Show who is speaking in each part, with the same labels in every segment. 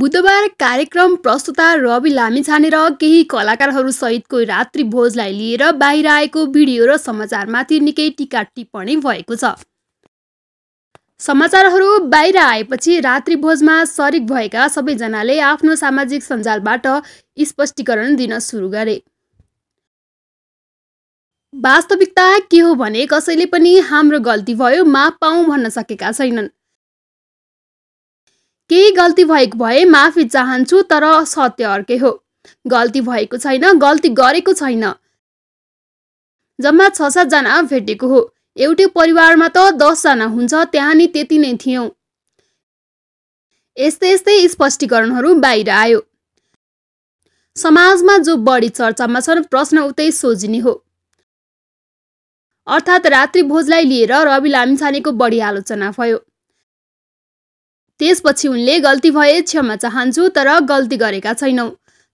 Speaker 1: बुधबार कार्यक्रम प्रस्तुता रवि लामिछाने र केही कलाकारहरूसहितको रात्रि भोजलाई लिएर बाहिर आएको भिडियो र समाचारमाथि निकै टिका टिप्पणी भएको छ समाचारहरू बाहिर आएपछि रात्रिभोजमा सरिक भएका सबैजनाले आफ्नो सामाजिक सञ्जालबाट स्पष्टीकरण दिन सुरु गरे वास्तविकता के हो भने कसैले पनि हाम्रो गल्ती भयो माफ पाऊ भन्न सकेका छैनन् केही गल्ती भएको भए माफी चाहन्छु तर सत्य अर्कै हो गल्ती भएको छैन गल्ती गरेको छैन जम्मा छ सातजना भेटेको हो एउटै परिवारमा त दसजना हुन्छ त्यहाँ नि त्यति नै थियौँ यस्तै यस्तै स्पष्टीकरणहरू बाहिर आयो समाजमा जो बढी चर्चामा छन् प्रश्न उतै सोझिने हो अर्थात् रात्रिभोजलाई लिएर रवि लामिछानेको बढी आलोचना भयो त्यसपछि उनले गल्ती भए क्षमा चाहन्छु तर गल्ती गरेका छैनौ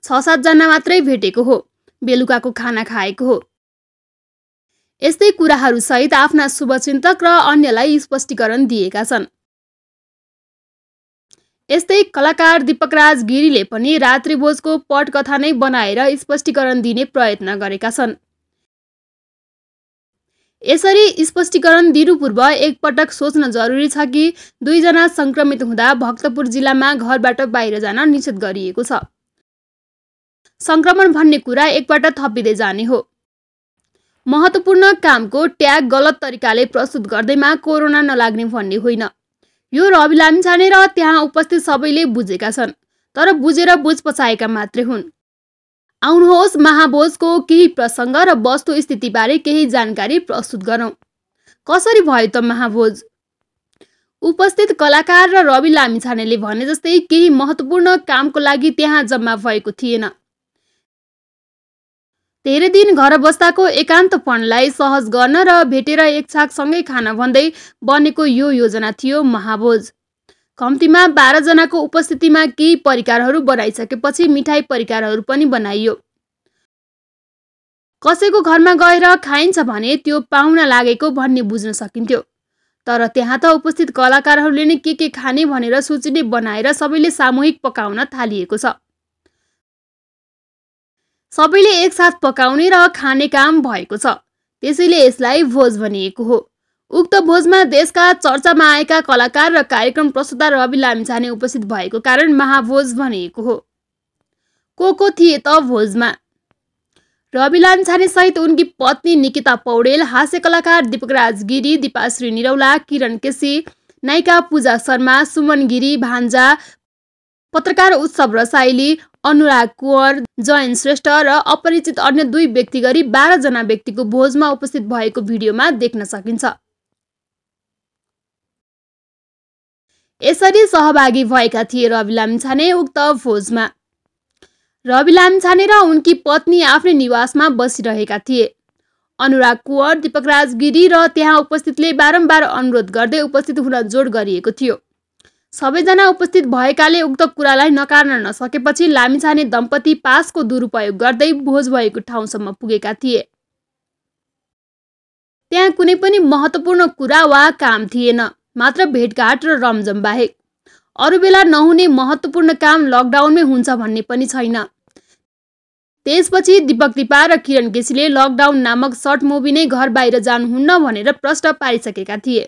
Speaker 1: छ सातजना मात्रै भेटेको हो बेलुकाको खाना खाएको हो यस्तै कुराहरूसहित आफ्ना शुभचिन्तक र अन्यलाई स्पष्टीकरण दिएका छन् यस्तै कलाकार दीपकराज गिरीले पनि रात्रिभोजको पटकथा नै बनाएर स्पष्टीकरण दिने प्रयत्न गरेका छन् यसरी स्पष्टीकरण दिनुपूर्व एकपटक सोच्न जरुरी छ कि दुईजना सङ्क्रमित हुँदा भक्तपुर जिल्लामा घरबाट बाहिर जान निषेध गरिएको छ सङ्क्रमण भन्ने कुरा एकपल्ट थपिँदै जाने हो महत्त्वपूर्ण कामको ट्याग गलत तरिकाले प्रस्तुत गर्दैमा कोरोना नलाग्ने भन्ने होइन यो रवि लामिछाने र त्यहाँ उपस्थित सबैले बुझेका छन् तर बुझेर बुझ पचाएका मात्रै हुन् आउनुहोस् महाभोजको केही प्रसङ्ग र वस्तुस्थितिबारे केही जानकारी प्रस्तुत गरौँ कसरी भयो त महाभोज उपस्थित कलाकार र रवि लामिछानेले भने जस्तै केही महत्त्वपूर्ण कामको लागि त्यहाँ जम्मा भएको थिएन धेरै दिन घर बस्दाको एकान्तपणलाई सहज गर्न र भेटेर एक छाकसँगै खान भन्दै बनेको यो योजना थियो महाभोज कम्तीमा बाह्रजनाको उपस्थितिमा केही परिकारहरू बनाइसकेपछि मिठाई परिकारहरू पनि बनाइयो कसैको घरमा गएर खाइन्छ भने त्यो पाहुना लागेको भन्ने बुझ्न सकिन्थ्यो तर त्यहाँ त उपस्थित कलाकारहरूले नै के के खाने भनेर सूचीले बनाएर सबैले सामूहिक पकाउन थालिएको छ सबैले एकसाथ पकाउने र खाने काम भएको छ त्यसैले यसलाई भोज भनिएको हो उक्त भोजमा देशका चर्चामा आएका कलाकार र कार्यक्रम प्रस्तुता रवि लामिछाने उपस्थित भएको कारण महाभोज भनिएको हो को को थिए त भोजमा रवि लामिछाने सहित उनकी पत्नी निकिता पौडेल हास्य कलाकार दीपक राजगिरी दिपाश्री निरौला किरण केसी नायिका पूजा शर्मा सुमन गिरी भान्जा पत्रकार उत्सव रसाइली अनुराग कुवर जयन श्रेष्ठ र अपरिचित अन्य दुई व्यक्ति गरी बाह्रजना व्यक्तिको भोजमा उपस्थित भएको भिडियोमा देख्न सकिन्छ यसरी सहभागी भएका थिए रवि लामिछाने उक्त भोजमा रवि लामिछाने र उनकी पत्नी आफ्नै निवासमा बसिरहेका थिए अनुराग कुवर दीपकराज गिरी र त्यहाँ उपस्थितले बारम्बार अनुरोध गर्दै उपस्थित हुन जोड गरिएको थियो सबैजना उपस्थित भएकाले उक्त कुरालाई नकार्न नसकेपछि लामिछाने दम्पति पासको दुरुपयोग गर्दै भोज भएको ठाउँसम्म पुगेका थिए त्यहाँ कुनै पनि महत्त्वपूर्ण कुरा वा काम थिएन मात्र भेटघाट र रमझम बाहेक अरू बेला नहुने महत्त्वपूर्ण काम लकडाउनमै हुन्छ भन्ने पनि छैन त्यसपछि दिपक दिपा र किरण केसीले लकडाउन नामक सर्ट मुभी नै घर बाहिर जानुहुन्न भनेर प्रश्न पारिसकेका थिए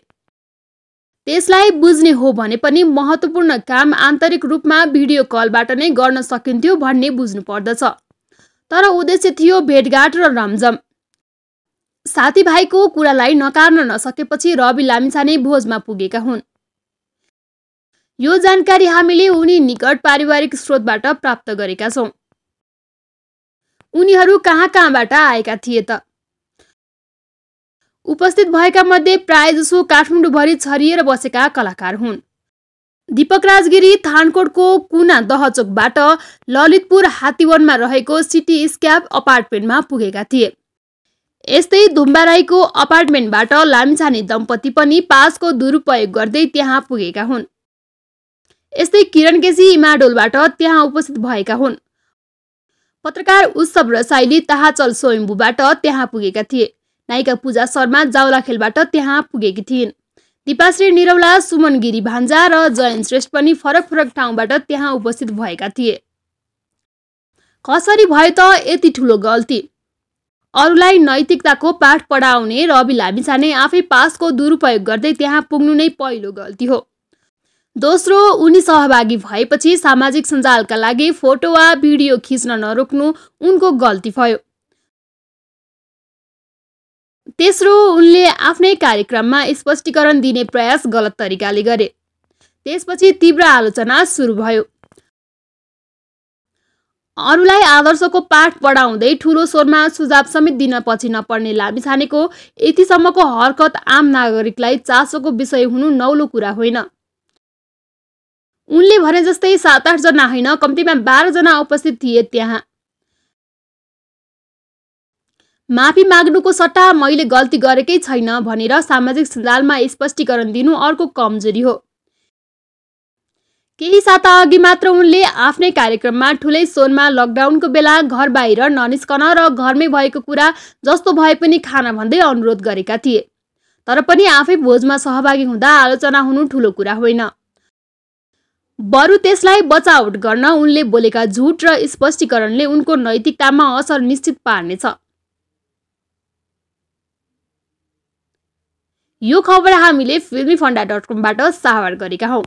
Speaker 1: त्यसलाई बुझ्ने हो भने पनि महत्त्वपूर्ण काम आन्तरिक रूपमा भिडियो कलबाट नै गर्न सकिन्थ्यो भन्ने बुझ्नु पर्दछ तर उद्देश्य थियो भेटघाट र रमझम साथीभाइको कुरालाई नकार्न नसकेपछि रवि लामिछाने भोजमा पुगेका हुन् यो जानकारी हामीले उनी निकट पारिवारिक स्रोतबाट प्राप्त गरेका छौँ उनीहरू कहाँ कहाँबाट आएका थिए त उपस्थित भएका मध्ये प्रायजसो काठमाडौँभरि छरिएर बसेका कलाकार हुन् दीपक राजगिरी थानकोटको कुना दहचोकबाट ललितपुर हात्तीवनमा रहेको सिटी स्क्याप अपार्टमेन्टमा पुगेका थिए यस्तै दुम्बा राईको अपार्टमेन्टबाट लामिछाने दम्पति पनि पासको दुरुपयोग गर्दै त्यहाँ पुगेका हुन् यस्तै किरण केसी इमाडोलबाट त्यहाँ उपस्थित भएका हुन् पत्रकार उत्सव रसाइली ताहाचल स्वयम्बुबाट त्यहाँ पुगेका थिए नायिका पूजा शर्मा जावलाखेलबाट त्यहाँ पुगेकी थिइन् दिपाश्री निरौला सुमन गिरी भान्जा र जयन्त श्रेष्ठ पनि फरक फरक ठाउँबाट त्यहाँ उपस्थित भएका थिए कसरी भयो त यति ठुलो गल्ती अरूलाई नैतिकताको पाठ पढाउने रवि लामिछा नै आफै पासको दुरुपयोग गर्दै त्यहाँ पुग्नु नै पहिलो गल्ती हो दोस्रो उनी सहभागी भएपछि सामाजिक सञ्जालका लागि फोटो वा भिडियो खिच्न नरोक्नु उनको गल्ती भयो तेस्रो उनले आफ्नै कार्यक्रममा स्पष्टीकरण दिने प्रयास गलत तरिकाले गरे त्यसपछि तीव्र आलोचना सुरु भयो अरूलाई आदर्शको पाठ पढाउँदै ठुलो स्वरमा सुझाव समेत दिन पछि नपर्ने छानेको यतिसम्मको हरकत आम नागरिकलाई चासोको विषय हुनु नौलो कुरा होइन उनले भने जस्तै सात आठजना होइन कम्तीमा बाह्रजना उपस्थित थिए त्यहाँ माफी माग्नुको सट्टा मैले गल्ती गरेकै छैन भनेर सामाजिक सञ्जालमा स्पष्टीकरण दिनु अर्को कमजोरी हो केही साता अघि मात्र उनले आफ्नै कार्यक्रममा ठुलै सोनमा लकडाउनको बेला घर बाहिर ननिस्कन र घरमै भएको कुरा जस्तो भए पनि खान भन्दै अनुरोध गरेका थिए तर पनि आफै भोजमा सहभागी हुँदा आलोचना हुनु ठुलो कुरा होइन बरु त्यसलाई बचावट गर्न उनले बोलेका झुट र स्पष्टीकरणले उनको नैतिकतामा असर निश्चित पार्नेछ यो खबर हामीले फिल्मी फन्डा डट कमबाट सावर गरेका हौँ